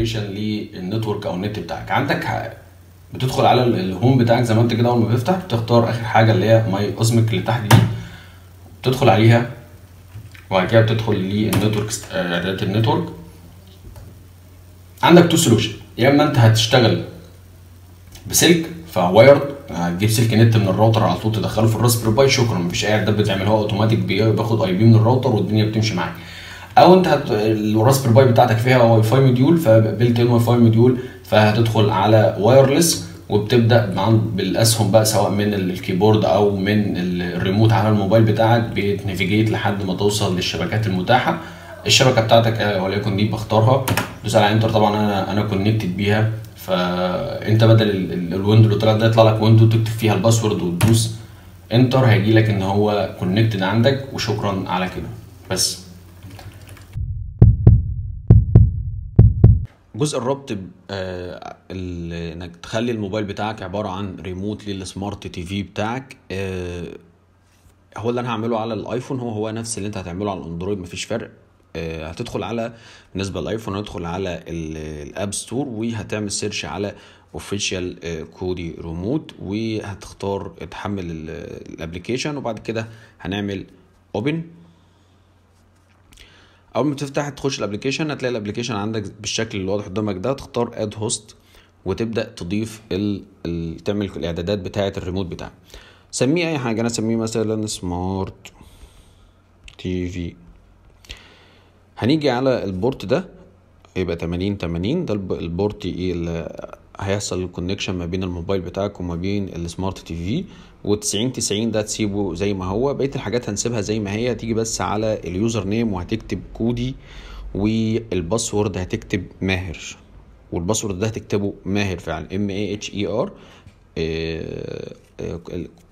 كونفيجريشن للنتورك او النت بتاعك عندك بتدخل على الهوم بتاعك زي ما انت كده اول ما بيفتح بتختار اخر حاجه اللي هي ماي اوزميك اللي تحت دي بتدخل عليها وبعد كده بتدخل للنتورك اعدادات النتورك عندك تو سولوشن يا اما انت هتشتغل بسلك فوايرد هتجيب سلك نت من الراوتر على طول تدخله في الراسبري باي شكرا مفيش اي اعداد هو اوتوماتيك بياخد اي بي من الراوتر والدنيا بتمشي معاك او انت هت... الراسبر باي بتاعتك فيها واي فاي موديول فبلت ان واي فاي موديول فهتدخل على وايرلس وبتبدا بالاسهم بقى سواء من الكيبورد او من الريموت على الموبايل بتاعك بتنفيجيت لحد ما توصل للشبكات المتاحه الشبكه بتاعتك آه، وليكن دي بختارها دوس على انتر طبعا انا انا كونكتد بيها فانت بدل الويندو اللي طلع ده يطلع لك ويندو تكتب فيها الباسورد وتدوس انتر هيجي لك ان هو كونكتد عندك وشكرا على كده بس جزء الربط آه، انك تخلي الموبايل بتاعك عباره عن ريموت للسمارت تي في بتاعك آه، هو اللي انا هعمله على الايفون هو هو نفس اللي انت هتعمله على الاندرويد مفيش فرق آه، هتدخل على بالنسبه للايفون هتدخل على الاب ستور وهتعمل سيرش على اوفيشال كودي ريموت وهتختار تحمل الابلكيشن وبعد كده هنعمل اوبن اول ما تفتح تخش الابلكيشن هتلاقي الابلكيشن عندك بالشكل اللي واضح قدامك ده تختار اد هوست وتبدا تضيف ال... ال... تعمل الاعدادات بتاعه الريموت بتاعك سميه اي حاجه انا سميه مثلا سمارت تي في هنيجي على البورت ده يبقى 80 80 ده البورت ايه هيحصل الكونكشن ما بين الموبايل بتاعك وما بين السمارت تي في و90 90 ده تسيبه زي ما هو بقيه الحاجات هنسيبها زي ما هي تيجي بس على اليوزر نيم وهتكتب كودي والباسورد هتكتب ماهر والباسورد ده هتكتبه ماهر فعلا ام اي اتش اي ار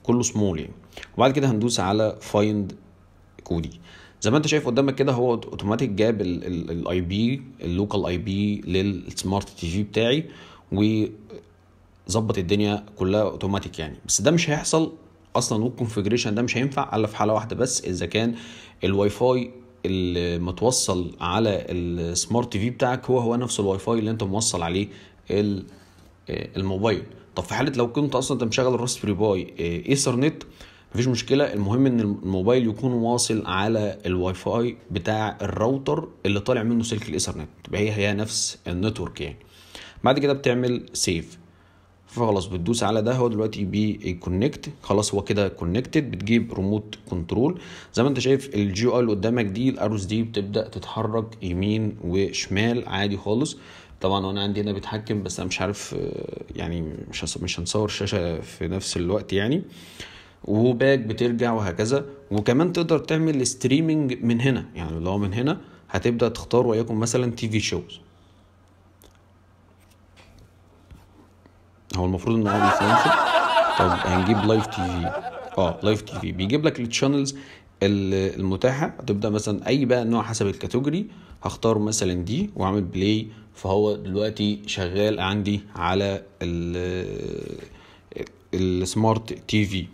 كله سمول يعني وبعد كده هندوس على فايند كودي زي ما انت شايف قدامك كده هو اوتوماتيك جاب الاي بي اللوكال اي بي للسمارت تي في بتاعي وظبط الدنيا كلها اوتوماتيك يعني بس ده مش هيحصل اصلا والكونفجريشن ده مش هينفع الا في حاله واحده بس اذا كان الواي فاي اللي متوصل على السمارت تي في بتاعك هو هو نفس الواي فاي اللي انت موصل عليه الموبايل طب في حاله لو كنت اصلا انت مشغل الراسبري باي آه، ايثر نت مفيش مشكله المهم ان الموبايل يكون واصل على الواي فاي بتاع الراوتر اللي طالع منه سلك الايثرنت هي هي نفس النتورك يعني بعد كده بتعمل سيف فخلاص بتدوس على ده هو دلوقتي بيكونكت خلاص هو كده كونكتد بتجيب ريموت كنترول زي ما انت شايف الجي اي اللي قدامك دي الاروز دي بتبدا تتحرك يمين وشمال عادي خالص طبعا انا عندي هنا بيتحكم بس انا مش عارف يعني مش مش هنصور شاشه في نفس الوقت يعني وباك بترجع وهكذا وكمان تقدر تعمل ستريمنج من هنا يعني لو من هنا هتبدا تختار وياكم مثلا تي في شوز هو المفروض ان هو انفلونسر طب هنجيب لايف تي في اه لايف تي في بيجيب لك التشانلز المتاحه هتبدا مثلا اي بقى نوع حسب الكاتيجوري هختار مثلا دي واعمل بلاي فهو دلوقتي شغال عندي على السمارت تي في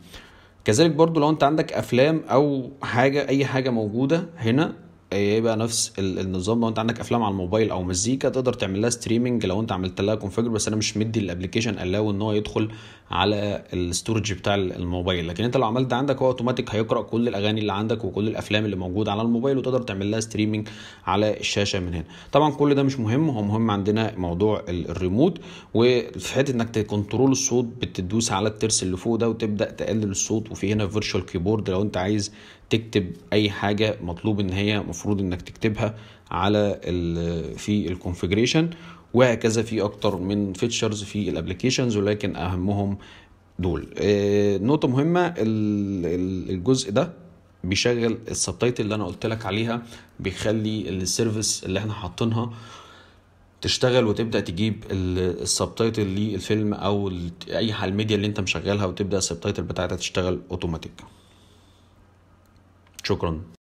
كذلك برضو لو انت عندك افلام او حاجه اي حاجه موجوده هنا يبقى ايه، ايه نفس النظام لو انت عندك افلام على الموبايل او مزيكا تقدر تعمل لها ستريمنج لو انت عملت لها كونفجر بس انا مش مدي الابلكيشن الاو ان هو يدخل على الاستورج بتاع الموبايل لكن انت لو عملت عندك هو اوتوماتيك هيقرا كل الاغاني اللي عندك وكل الافلام اللي موجوده على الموبايل وتقدر تعمل لها ستريمنج على الشاشه من هنا طبعا كل ده مش مهم هو مهم عندنا موضوع الريموت وفي حته انك تكنترول الصوت بتدوس على الترس اللي فوق ده وتبدا تقلل الصوت وفي هنا فيرتشوال كيبورد لو انت عايز تكتب اي حاجه مطلوب ان هي مفروض انك تكتبها على في الكونفيجريشن وهكذا في اكتر من فيتشرز في الابلكيشنز ولكن اهمهم دول آه، نقطه مهمه الجزء ده بيشغل السبتايتل اللي انا قلت لك عليها بيخلي السيرفيس اللي احنا حاطينها تشتغل وتبدا تجيب السبتايتل للفيلم او اي الميديا اللي انت مشغلها وتبدا السبتايتل بتاعتها تشتغل اوتوماتيك شكرا